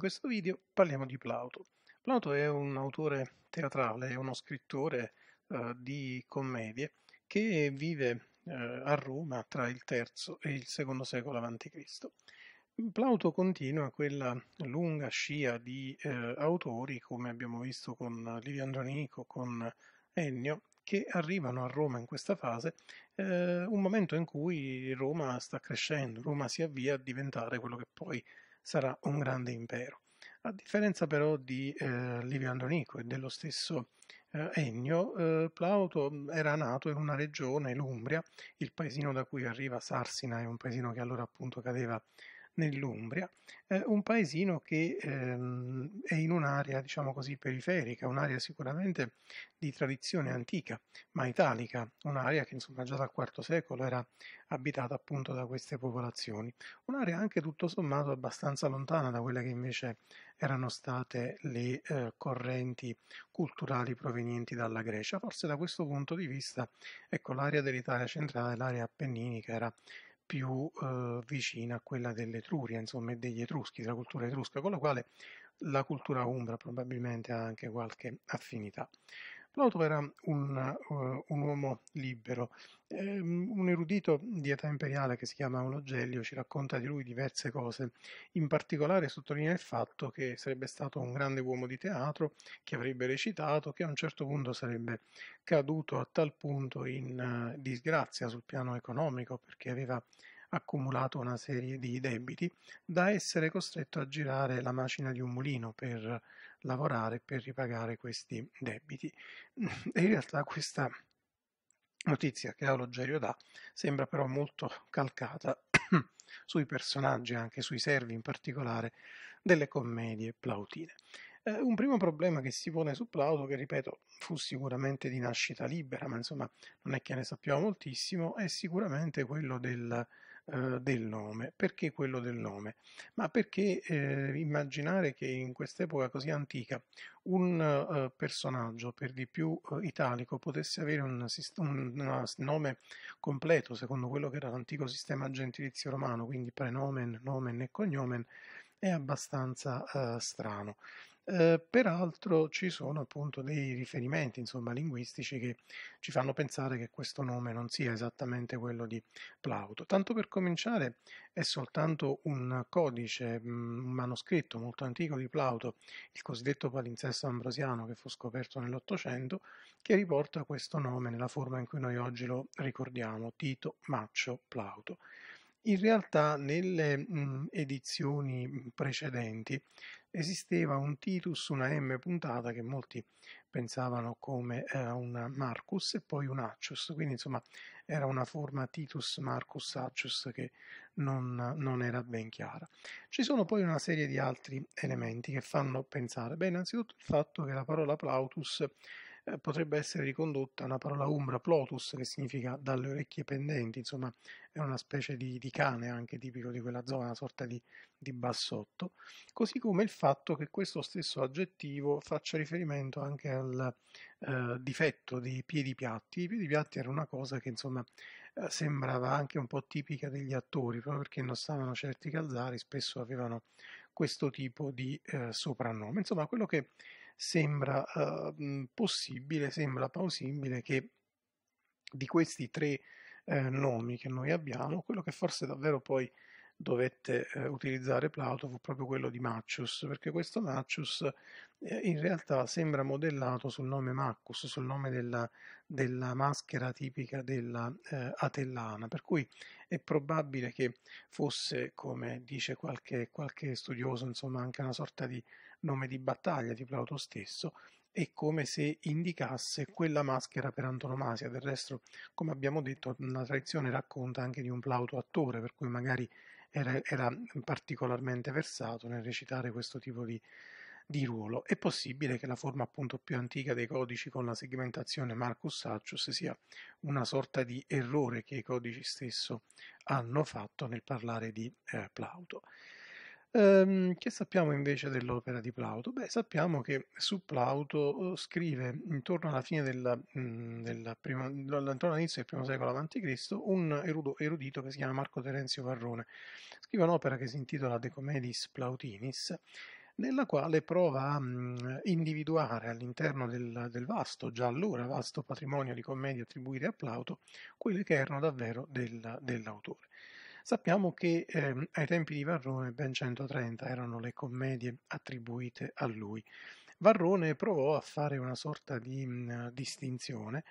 In questo video parliamo di Plauto. Plauto è un autore teatrale, è uno scrittore eh, di commedie che vive eh, a Roma tra il III e il II secolo a.C. Plauto continua quella lunga scia di eh, autori, come abbiamo visto con Livio Andronico, con Ennio, che arrivano a Roma in questa fase, eh, un momento in cui Roma sta crescendo, Roma si avvia a diventare quello che poi sarà un grande impero. A differenza però di eh, Livio Andronico e dello stesso eh, Ennio, eh, Plauto mm, era nato in una regione, l'Umbria, il paesino da cui arriva Sarsina è un paesino che allora appunto cadeva nell'Umbria, eh, un paesino che ehm, è in un'area, diciamo così, periferica, un'area sicuramente di tradizione antica, ma italica, un'area che insomma già dal IV secolo era abitata appunto da queste popolazioni, un'area anche tutto sommato abbastanza lontana da quelle che invece erano state le eh, correnti culturali provenienti dalla Grecia. Forse da questo punto di vista, ecco, l'area dell'Italia centrale, l'area appenninica era più eh, vicina a quella dell'Etruria, insomma, e degli Etruschi, della cultura etrusca, con la quale la cultura umbra probabilmente ha anche qualche affinità. Plauto era un, uh, un uomo libero. Um, un erudito di età imperiale che si chiama Onogellio ci racconta di lui diverse cose, in particolare sottolinea il fatto che sarebbe stato un grande uomo di teatro, che avrebbe recitato, che a un certo punto sarebbe caduto a tal punto in uh, disgrazia sul piano economico perché aveva accumulato una serie di debiti da essere costretto a girare la macina di un mulino per lavorare per ripagare questi debiti. E in realtà questa notizia che Aulogerio dà sembra però molto calcata sui personaggi, anche sui servi in particolare, delle commedie plautine. Eh, un primo problema che si pone su Plauto, che ripeto fu sicuramente di nascita libera, ma insomma non è che ne sappiamo moltissimo, è sicuramente quello del, eh, del nome. Perché quello del nome? Ma perché eh, immaginare che in quest'epoca così antica un eh, personaggio, per di più eh, italico, potesse avere un, un, un, nome completo, secondo quello che era l'antico sistema gentilizio romano, quindi prenomen, nomen e cognomen, è abbastanza eh, strano. Ehm, peraltro ci sono appunto dei riferimenti insomma, linguistici che ci fanno pensare che questo nome non sia esattamente quello di Plauto. Tanto per cominciare è soltanto un codice, mhmm, un manoscritto molto antico di Plauto, il cosiddetto palinsesto ambrosiano che fu scoperto nell'Ottocento, che riporta questo nome nella forma in cui noi oggi lo ricordiamo, Tito Maccio Plauto. In realtà nelle mhmm, edizioni mhmm, precedenti esisteva un Titus, una M puntata che molti pensavano come eh, un Marcus e poi un Accius, quindi insomma era una forma Titus Marcus Accius che non, non, era ben chiara. Ci sono poi una serie di altri elementi che fanno pensare, beh innanzitutto il fatto che la parola Plautus eh, potrebbe essere ricondotta a una parola umbra, plotus, che significa dalle orecchie pendenti, insomma è una specie di, di cane anche tipico di quella zona, una sorta di, di bassotto, così come il fatto che questo stesso aggettivo faccia riferimento anche al eh, difetto dei piedi piatti. I piedi piatti era una cosa che insomma eh, sembrava anche un po' tipica degli attori, proprio perché indossavano certi calzari, spesso avevano questo tipo di eh, soprannome. Insomma, quello che sembra eh, possibile, sembra plausibile che di questi tre eh, nomi che noi abbiamo, quello che forse davvero poi dovette eh, utilizzare Plato fu proprio quello di Macius, perché questo Macius eh, in realtà sembra modellato sul nome Maccus, sul nome della, della maschera tipica della eh, Atellana, per cui è probabile che fosse, come dice qualche, qualche studioso, insomma anche una sorta di nome di battaglia di Plauto stesso, e come se indicasse quella maschera per antonomasia. Del resto, come abbiamo detto, la tradizione racconta anche di un Plauto attore, per cui magari era, era particolarmente versato nel recitare questo tipo di, di ruolo. È possibile che la forma appunto più antica dei codici con la segmentazione Marcus Accius sia una sorta di errore che i codici stesso hanno fatto nel parlare di eh, Plauto. Ehm, che sappiamo invece dell'opera di Plauto? Beh, sappiamo che su Plauto eh, scrive intorno alla fine del, mm, all'inizio del primo secolo a.C. un erudito che si chiama Marco Terenzio Varrone. Scrive un'opera che si intitola De Comedis Plautinis nella quale prova a mm, individuare all'interno del, del, vasto, già allora vasto patrimonio di commedie attribuite a Plauto, quelle che erano davvero del, dell'autore. Sappiamo che eh, ai tempi di Varrone ben 130 erano le commedie attribuite a lui. Varrone provò a fare una sorta di mh, mhmm, distinzione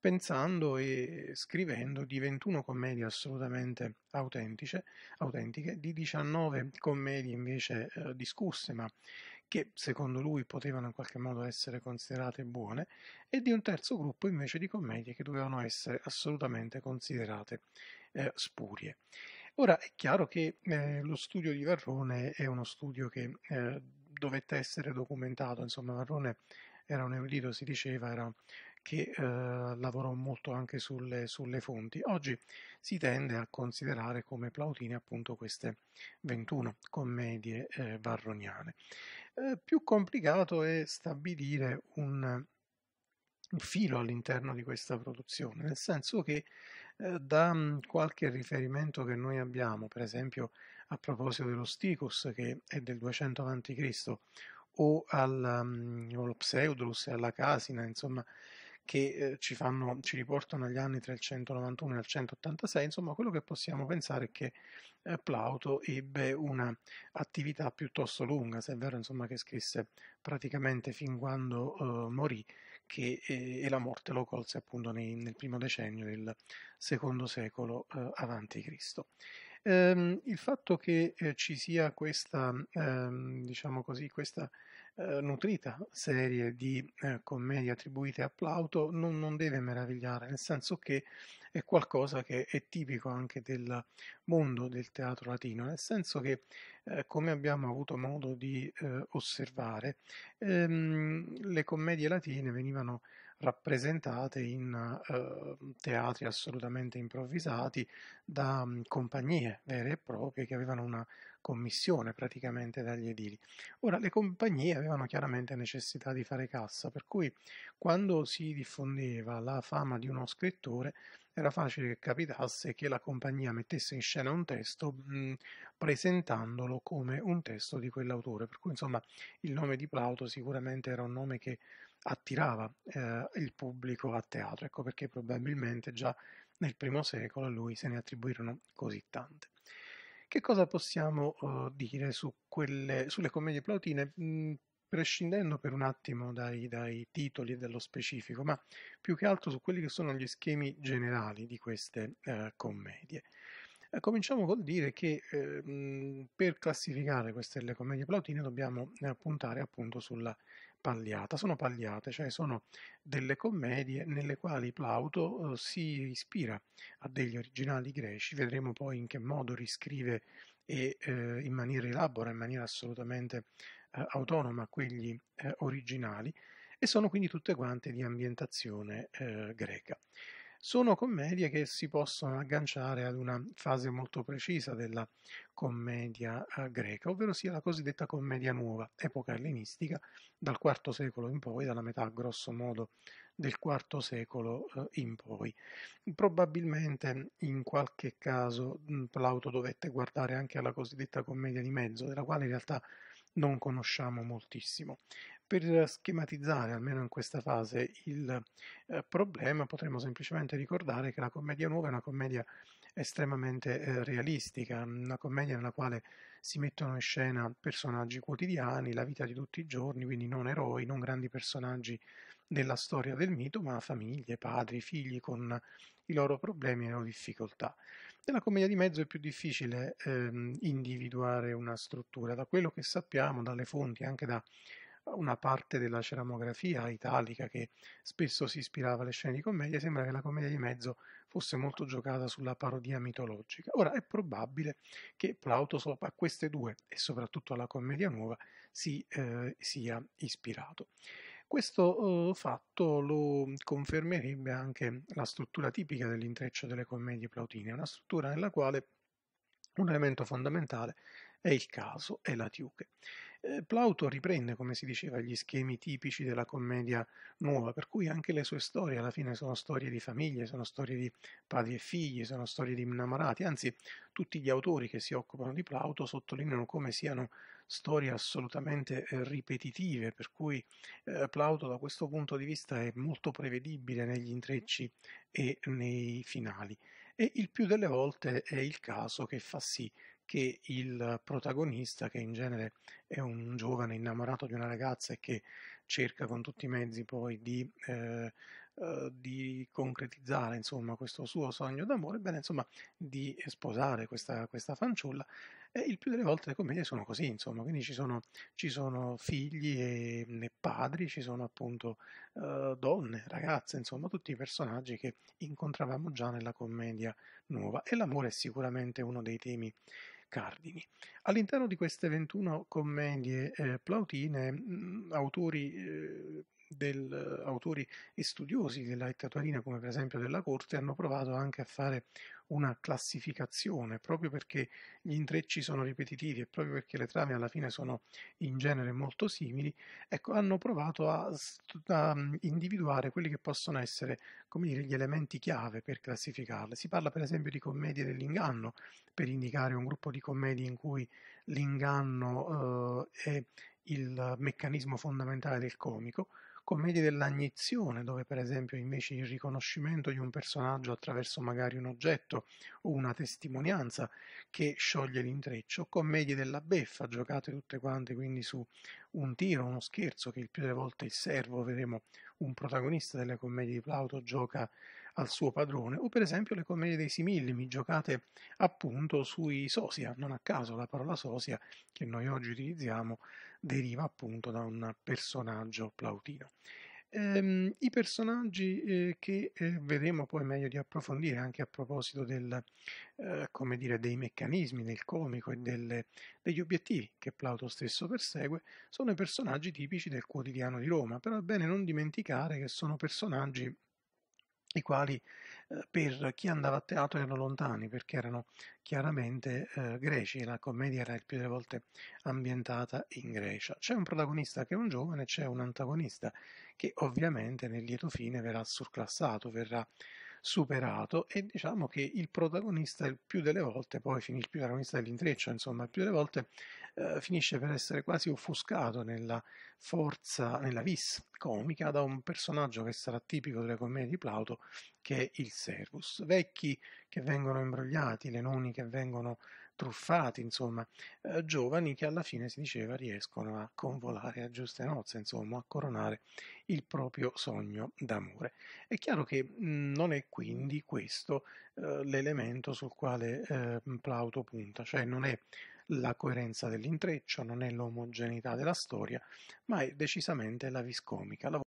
pensando e scrivendo di 21 commedie assolutamente autentiche, autentiche di 19 commedie invece eh, discusse, ma che secondo lui potevano in qualche modo essere considerate buone, e di un terzo gruppo invece di commedie che dovevano essere assolutamente considerate eh, spurie. Ora è chiaro che eh, lo studio di Varrone è uno studio che eh, dovette essere documentato, insomma Varrone era un erudito, si diceva, era, che eh, lavorò molto anche sulle, sulle, fonti. Oggi si tende a considerare come Plautine appunto queste 21 commedie eh, varroniane. Eh, più complicato è stabilire un, un filo all'interno di questa produzione, nel senso che eh, da mhmm, qualche riferimento che noi abbiamo, per esempio a proposito dello Sticus che è del 200 a.C. o allo mhmm, Pseudolus e alla Casina, insomma, che eh, ci, fanno, ci, riportano agli anni tra il 191 e il 186, insomma quello che possiamo pensare è che eh, Plauto ebbe una attività piuttosto lunga, se è vero insomma, che scrisse praticamente fin quando eh, morì che, eh, e la morte lo colse appunto nei, nel primo decennio del secondo secolo eh, Cristo. Ehm, il fatto che eh, ci sia questa, ehm, diciamo così, questa eh, nutrita serie di eh, commedie attribuite a Plauto non, non, deve meravigliare, nel senso che è qualcosa che è tipico anche del mondo del teatro latino, nel senso che, eh, come abbiamo avuto modo di eh, osservare, ehm, le commedie latine venivano rappresentate in eh, teatri assolutamente improvvisati da um, compagnie vere e proprie che avevano una commissione praticamente dagli edili. Ora le compagnie avevano chiaramente necessità di fare cassa, per cui quando si diffondeva la fama di uno scrittore era facile che capitasse che la compagnia mettesse in scena un testo mh, mhmm, presentandolo come un testo di quell'autore, per cui insomma il nome di Plauto sicuramente era un nome che attirava eh, il pubblico a teatro, ecco perché probabilmente già nel primo secolo a lui se ne attribuirono così tante. Che cosa possiamo eh, dire su quelle, sulle commedie plautine? Mh, mm, prescindendo per un attimo dai, dai titoli e dallo specifico, ma più che altro su quelli che sono gli schemi generali di queste eh, commedie. Eh, cominciamo col dire che eh, mm, per classificare queste le commedie plautine dobbiamo eh, puntare appunto sulla Pagliata. Sono pagliate, cioè sono delle commedie nelle quali Plauto eh, si ispira a degli originali greci, vedremo poi in che modo riscrive e eh, in maniera elabora, in maniera assolutamente eh, autonoma quegli eh, originali e sono quindi tutte quante di ambientazione eh, greca sono commedie che si possono agganciare ad una fase molto precisa della commedia eh, greca, ovvero sia la cosiddetta commedia nuova, epoca ellenistica, dal IV secolo in poi, dalla metà grosso modo del IV secolo eh, in poi. Probabilmente in qualche caso mm, Plauto dovette guardare anche alla cosiddetta commedia di mezzo, della quale in realtà non conosciamo moltissimo. Per schematizzare, almeno in questa fase, il eh, problema potremmo semplicemente ricordare che la commedia nuova è una commedia estremamente eh, realistica, una commedia nella quale si mettono in scena personaggi quotidiani, la vita di tutti i giorni, quindi non eroi, non grandi personaggi della storia del mito, ma famiglie, padri, figli con i loro problemi e le loro difficoltà. Nella commedia di mezzo è più difficile ehm, individuare una struttura, da quello che sappiamo, dalle fonti, anche da una parte della ceramografia italica che spesso si ispirava alle scene di commedia, sembra che la commedia di mezzo fosse molto giocata sulla parodia mitologica. Ora è probabile che Plauto a queste due e soprattutto alla commedia nuova si eh, sia ispirato. Questo eh, fatto lo confermerebbe anche la struttura tipica dell'intreccio delle commedie plautine, una struttura nella quale un elemento fondamentale è il caso è la tiuche. Eh, Plauto riprende, come si diceva, gli schemi tipici della commedia nuova, per cui anche le sue storie alla fine sono storie di famiglie, sono storie di padri e figli, sono storie di innamorati, anzi tutti gli autori che si occupano di Plauto sottolineano come siano storie assolutamente eh, ripetitive, per cui eh, Plauto da questo punto di vista è molto prevedibile negli intrecci e nei finali e il più delle volte è il caso che fa sì che il protagonista, che in genere è un giovane innamorato di una ragazza e che cerca con tutti i mezzi poi di, eh, eh, di concretizzare insomma, questo suo sogno d'amore, bene, insomma, di sposare questa, questa fanciulla. E il più delle volte le commedie sono così, insomma, quindi ci sono, ci sono figli e, e, padri, ci sono appunto eh, donne, ragazze, insomma, tutti i personaggi che incontravamo già nella commedia nuova. E l'amore è sicuramente uno dei temi Cardini. All'interno di queste 21 commedie eh, plautine, mh, mm, autori eh, del, eh, autori e studiosi della dittatorina, come per esempio della corte, hanno provato anche a fare una classificazione, proprio perché gli intrecci sono ripetitivi e proprio perché le trame alla fine sono in genere molto simili, ecco, hanno provato a, a mm, individuare quelli che possono essere, come dire, gli elementi chiave per classificarle. Si parla per esempio di commedie dell'inganno, per indicare un gruppo di commedie in cui l'inganno eh, è il meccanismo fondamentale del comico, commedie dell'agnizione, dove per esempio invece il riconoscimento di un personaggio attraverso magari un oggetto o una testimonianza che scioglie l'intreccio, commedie della beffa, giocate tutte quante quindi su un tiro, uno scherzo che il più delle volte il servo, vedremo un protagonista delle commedie di Plauto, gioca al suo padrone, o per esempio le commedie dei simillimi, giocate appunto sui sosia, non a caso la parola sosia che noi oggi utilizziamo deriva appunto da un personaggio plautino. Ehm, I personaggi eh, che eh, vedremo poi meglio di approfondire anche a proposito del, eh, dire, dei meccanismi del comico e delle, degli obiettivi che Plauto stesso persegue sono i personaggi tipici del quotidiano di Roma, però è bene non dimenticare che sono personaggi i quali eh, per chi andava a teatro erano lontani perché erano chiaramente eh, greci, la commedia era il più delle volte ambientata in Grecia. C'è un protagonista che è un giovane, c'è un antagonista che ovviamente nel lieto fine verrà surclassato, verrà superato e diciamo che il protagonista il più delle volte, poi il protagonista dell'intreccio, insomma, il più delle volte eh, finisce per essere quasi offuscato nella forza, nella vis comica da un personaggio che sarà tipico delle commedie di Plauto, che è il Servus. Vecchi che vengono imbrogliati, le noni che vengono truffati, insomma, eh, giovani che alla fine si diceva riescono a convolare a giuste nozze, insomma, a coronare il proprio sogno d'amore. È chiaro che mh, mm, non è quindi questo eh, l'elemento sul quale eh, Plauto punta, cioè non è la coerenza dell'intreccio, non è l'omogeneità della storia, ma è decisamente la viscomica, la